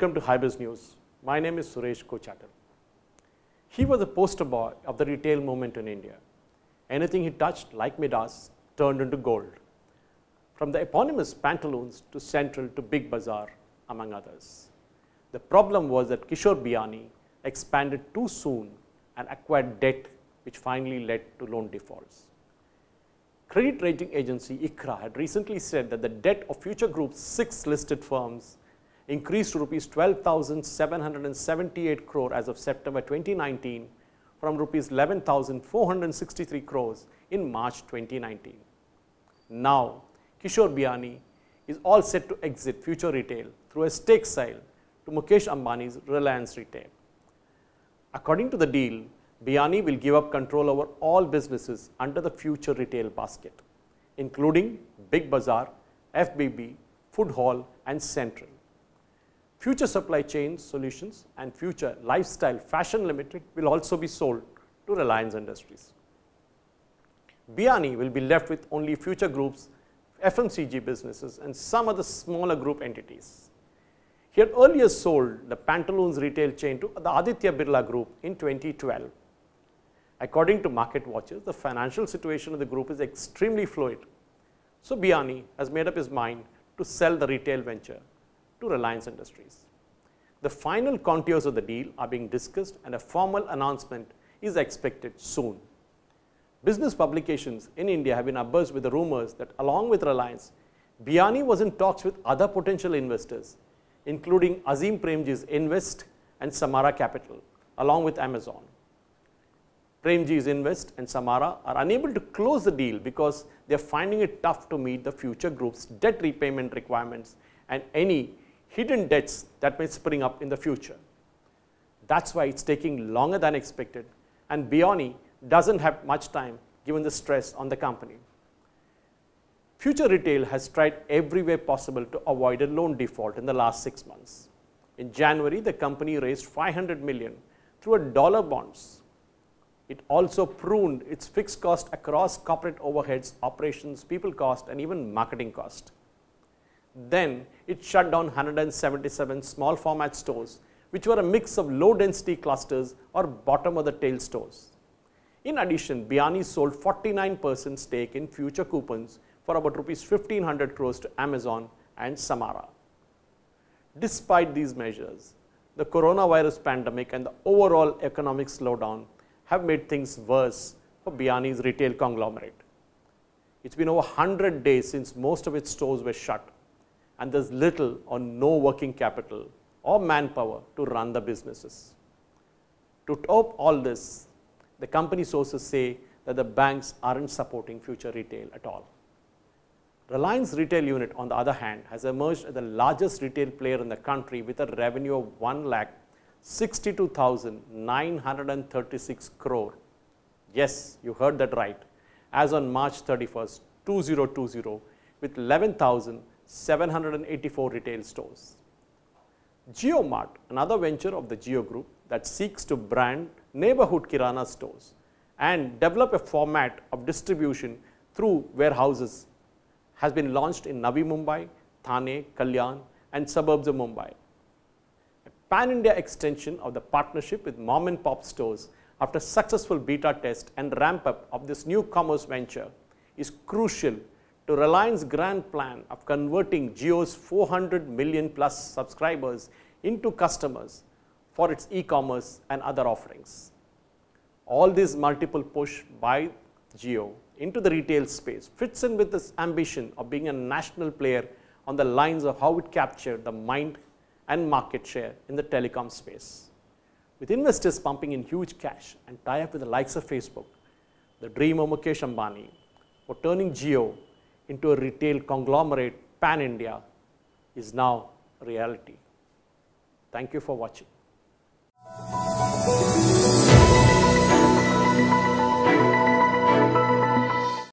Welcome to Hybris News. My name is Suresh Kochatal. He was a poster boy of the retail movement in India. Anything he touched, like Midas, turned into gold. From the eponymous pantaloons to Central to Big Bazaar, among others. The problem was that Kishore Biani expanded too soon and acquired debt which finally led to loan defaults. Credit rating agency ICRA had recently said that the debt of Future Group's six listed firms increased to rupees 12,778 crore as of September 2019 from rupees 11,463 crores in March 2019. Now, Kishore Biani is all set to exit future retail through a stake sale to Mukesh Ambani's Reliance Retail. According to the deal, Biani will give up control over all businesses under the future retail basket, including Big Bazaar, FBB, Food Hall and Central future supply chain solutions and future lifestyle fashion limited will also be sold to Reliance Industries. Biani will be left with only future groups, FMCG businesses and some other smaller group entities. He had earlier sold the Pantaloons retail chain to the Aditya Birla group in 2012. According to market watchers, the financial situation of the group is extremely fluid. So, Biani has made up his mind to sell the retail venture to Reliance Industries. The final contours of the deal are being discussed and a formal announcement is expected soon. Business publications in India have been abuzz with the rumors that along with Reliance, Biani was in talks with other potential investors, including Azim Premji's Invest and Samara Capital, along with Amazon. Premji's Invest and Samara are unable to close the deal because they are finding it tough to meet the future group's debt repayment requirements and any hidden debts that may spring up in the future. That's why it's taking longer than expected and Bioni doesn't have much time given the stress on the company. Future Retail has tried every way possible to avoid a loan default in the last six months. In January, the company raised 500 million through a dollar bonds. It also pruned its fixed cost across corporate overheads, operations, people cost, and even marketing cost. Then it shut down 177 small format stores, which were a mix of low density clusters or bottom of the tail stores. In addition, Biani sold 49% stake in future coupons for about rupees 1500 crores to Amazon and Samara. Despite these measures, the coronavirus pandemic and the overall economic slowdown have made things worse for Biani's retail conglomerate. It's been over 100 days since most of its stores were shut and there's little or no working capital or manpower to run the businesses. To top all this, the company sources say that the banks aren't supporting future retail at all. Reliance retail unit on the other hand has emerged as the largest retail player in the country with a revenue of 1 lakh 62,936 crore. Yes, you heard that right. As on March 31st, 2020 with 11,000 784 retail stores. GeoMart, another venture of the Geo Group that seeks to brand neighborhood Kirana stores and develop a format of distribution through warehouses has been launched in Navi Mumbai, Thane, Kalyan and suburbs of Mumbai. A pan-India extension of the partnership with mom and pop stores after successful beta test and ramp up of this new commerce venture is crucial to Reliance grand plan of converting Geo's 400 million plus subscribers into customers for its e-commerce and other offerings. All these multiple push by Geo into the retail space fits in with this ambition of being a national player on the lines of how it captured the mind and market share in the telecom space. With investors pumping in huge cash and tie up with the likes of Facebook, the dream of Mukesh Ambani for turning Geo into a retail conglomerate pan-India is now reality. Thank you for watching.